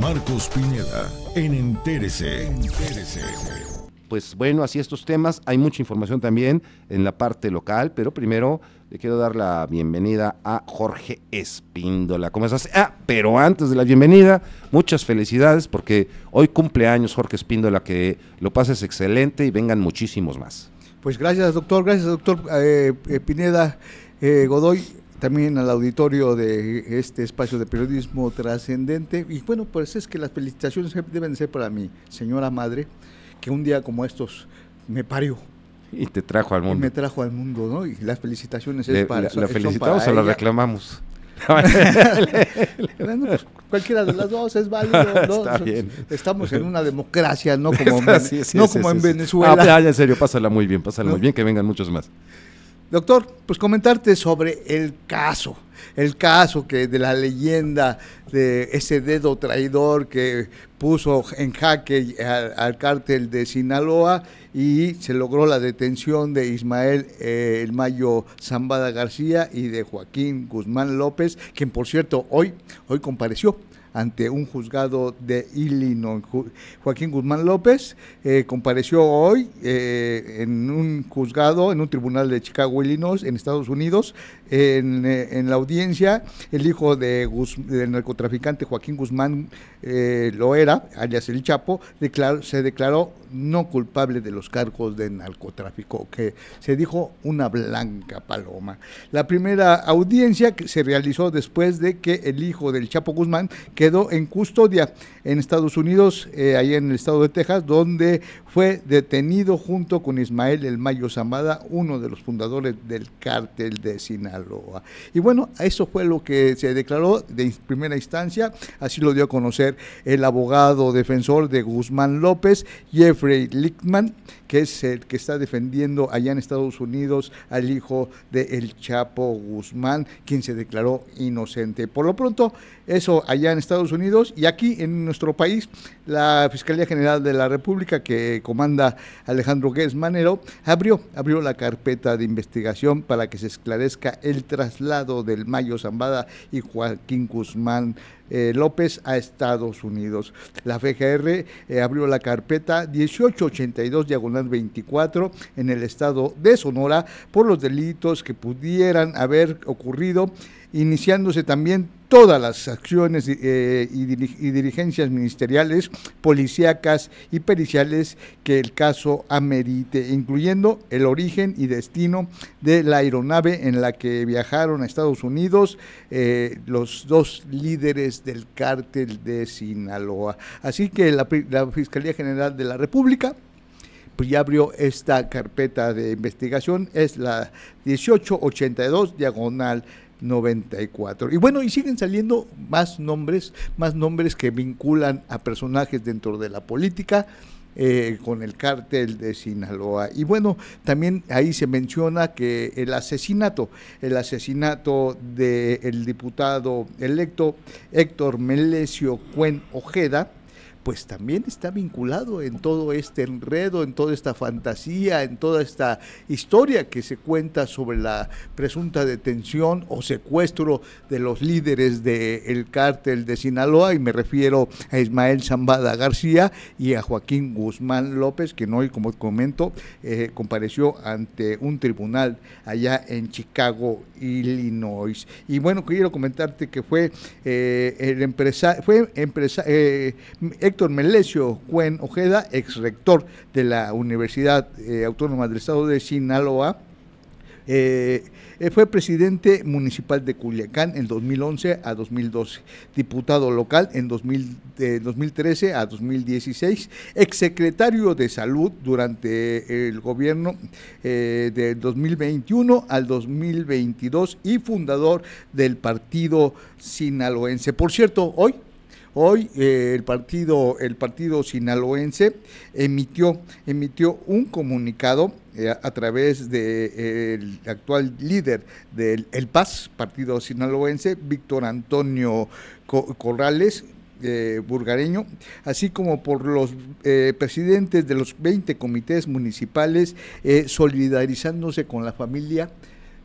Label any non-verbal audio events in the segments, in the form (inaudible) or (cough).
Marcos Pineda, en Entérese. Pues bueno, así estos temas. Hay mucha información también en la parte local, pero primero le quiero dar la bienvenida a Jorge Espíndola. ¿Cómo estás? Ah, pero antes de la bienvenida, muchas felicidades porque hoy cumpleaños Jorge Espíndola, que lo pases excelente y vengan muchísimos más. Pues gracias, doctor. Gracias, doctor eh, eh, Pineda eh, Godoy también al auditorio de este espacio de periodismo trascendente. Y bueno, pues es que las felicitaciones deben ser para mi señora madre, que un día como estos me parió. Y te trajo al mundo. Y me trajo al mundo, ¿no? Y las felicitaciones es para ¿La, felicitamos o la reclamamos? (laughs) (laughs) Pues, cualquiera de las dos es válido. (laughs) Estamos en una democracia, no como, en Venezuela. Ah, en serio, pásala muy bien, pásala muy bien, que vengan muchos más. Doctor, pues comentarte sobre el caso, el caso que de la leyenda de ese dedo traidor que puso en jaque al, cártel de Sinaloa y se logró la detención de Ismael eh, El Mayo Zambada García y de Joaquín Guzmán López, quien por cierto hoy, hoy compareció ante un juzgado de Illinois. Joaquín Guzmán López eh, compareció hoy eh, en un juzgado, en un tribunal de Chicago, Illinois, en Estados Unidos. En, eh, la audiencia, el hijo de del narcotraficante Joaquín Guzmán eh, Loera, alias El Chapo, declaró, se declaró no culpable de los cargos de narcotráfico, que se dijo una blanca paloma. La primera audiencia que se realizó después de que el hijo del Chapo Guzmán, que quedó en custodia en Estados Unidos, eh, ahí en el estado de Texas, donde fue detenido junto con Ismael El Mayo Zamada, uno de los fundadores del cártel de Sinaloa. Y bueno, eso fue lo que se declaró de primera instancia, así lo dio a conocer el abogado defensor de Guzmán López, Jeffrey Lichtman, que es el que está defendiendo allá en Estados Unidos al hijo de El Chapo Guzmán, quien se declaró inocente. Por lo pronto, eso allá en Estados Estados Unidos y aquí en nuestro país la Fiscalía General de la República que comanda Alejandro Guez Manero abrió, abrió la carpeta de investigación para que se esclarezca el traslado del Mayo Zambada y Joaquín Guzmán eh, López a Estados Unidos. La FGR eh, abrió la carpeta 1882 diagonal 24 en el estado de Sonora por los delitos que pudieran haber ocurrido, iniciándose también todas las acciones eh, y, y, dirigencias ministeriales, policíacas y periciales que el caso amerite, incluyendo el origen y destino de la aeronave en la que viajaron a Estados Unidos los dos líderes del cártel de Sinaloa. Así que la, Fiscalía General de la República pues ya abrió esta carpeta de investigación, es la 1882 diagonal 94. Y bueno, y siguen saliendo más nombres, más nombres que vinculan a personajes dentro de la política. Eh, con el cártel de Sinaloa. Y bueno, también ahí se menciona que el asesinato, el asesinato del el diputado electo Héctor Melesio Cuen Ojeda, pues también está vinculado en todo este enredo, en toda esta fantasía, en toda esta historia que se cuenta sobre la presunta detención o secuestro de los líderes del cártel de Sinaloa, y me refiero a Ismael Zambada García y a Joaquín Guzmán López, que hoy, como comento, eh, compareció ante un tribunal allá en Chicago, Illinois. Y bueno, quiero comentarte que fue eh, el empresario, fue empresa, eh, Héctor Melesio Cuen Ojeda, ex rector de la Universidad eh, Autónoma del Estado de Sinaloa, eh, eh, fue presidente municipal de Culiacán en 2011 a 2012, diputado local en 2013 a 2016, ex secretario de Salud durante el gobierno eh, de 2021 al 2022 y fundador del Partido Sinaloense. Por cierto, hoy Hoy eh, el partido, el partido sinaloense emitió, emitió un comunicado eh, a través del eh, actual líder del El Paz, partido sinaloense, Víctor Antonio Corrales, burgareño, así como por los presidentes de los 20 comités municipales, solidarizándose con la familia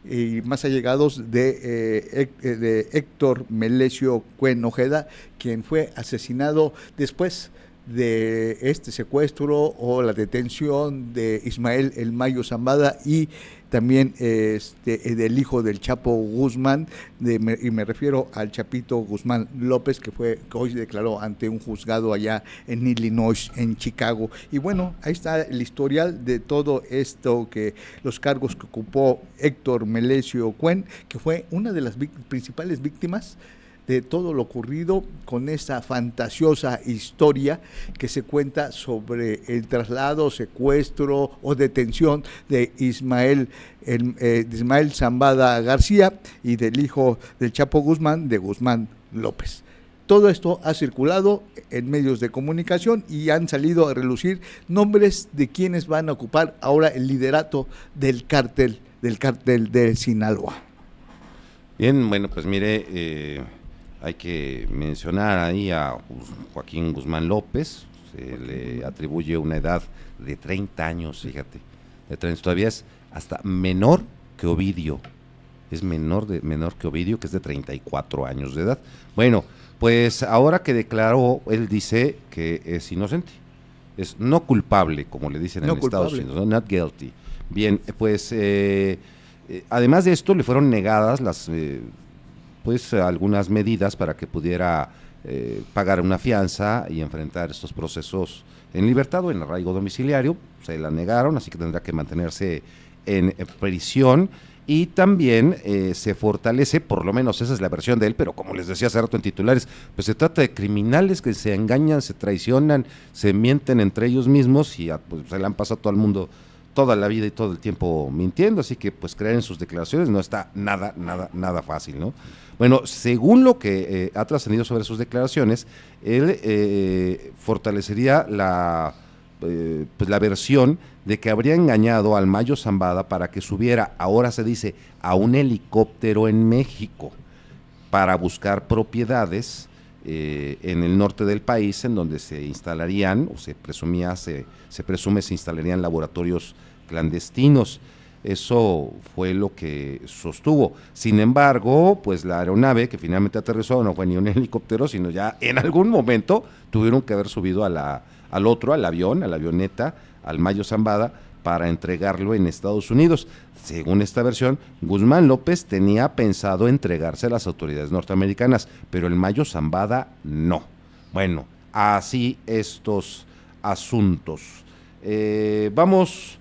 y más allegados de, eh, eh, de Héctor Melesio Cuenojeda, quien fue asesinado después de este secuestro o la detención de Ismael El Mayo Zambada y también este, eh, del hijo del Chapo Guzmán, y me refiero al Chapito Guzmán López, que fue hoy se declaró ante un juzgado allá en Illinois, en Chicago. Y bueno, ahí está el historial de todo esto, que los cargos que ocupó Héctor Melesio Cuen, que fue una de las principales víctimas de todo lo ocurrido con esta fantasiosa historia que se cuenta sobre el traslado, secuestro o detención de Ismael, eh, Ismael Zambada García y del hijo del Chapo Guzmán, de Guzmán López. Todo esto ha circulado en medios de comunicación y han salido a relucir nombres de quienes van a ocupar ahora el liderato del cártel, del de Sinaloa. Bien, bueno, pues mire, eh, hay que mencionar ahí a Joaquín Guzmán López, se le atribuye una edad de 30 años, fíjate, de todavía es hasta menor que Ovidio, es menor, de, menor que Ovidio, que es de 34 años de edad. Bueno, pues ahora que declaró, él dice que es inocente, es no culpable, como le dicen en Estados Unidos, no, not guilty. Bien, pues... Eh, eh, además de esto, le fueron negadas las eh, pues algunas medidas para que pudiera eh, pagar una fianza y enfrentar estos procesos en libertad o en arraigo domiciliario. Se la negaron, así que tendrá que mantenerse en eh, prisión. Y también eh, se fortalece, por lo menos esa es la versión de él, pero como les decía hace rato en titulares, pues se trata de criminales que se engañan, se traicionan, se mienten entre ellos mismos y pues, se le han pasado a todo el mundo toda la vida y todo el tiempo mintiendo, así que pues creer en sus declaraciones no está nada, nada, nada fácil, ¿no? Bueno, según lo que eh, ha trascendido sobre sus declaraciones, él eh, fortalecería la, eh, pues, la versión de que habría engañado al Mayo Zambada para que subiera, ahora se dice, a un helicóptero en México para buscar propiedades eh, en el norte del país, en donde se instalarían, o se presumía, se, se presume se instalarían laboratorios clandestinos. Eso fue lo que sostuvo. Sin embargo, pues la aeronave que finalmente aterrizó no fue ni un (laughs) helicóptero, sino ya en algún momento tuvieron que haber subido a la, al otro, al avión, a la avioneta, al Mayo Zambada, para entregarlo en Estados Unidos. Según esta versión, Guzmán López tenía pensado entregarse a las autoridades norteamericanas, pero el Mayo Zambada no. Bueno, así estos asuntos. Eh, vamos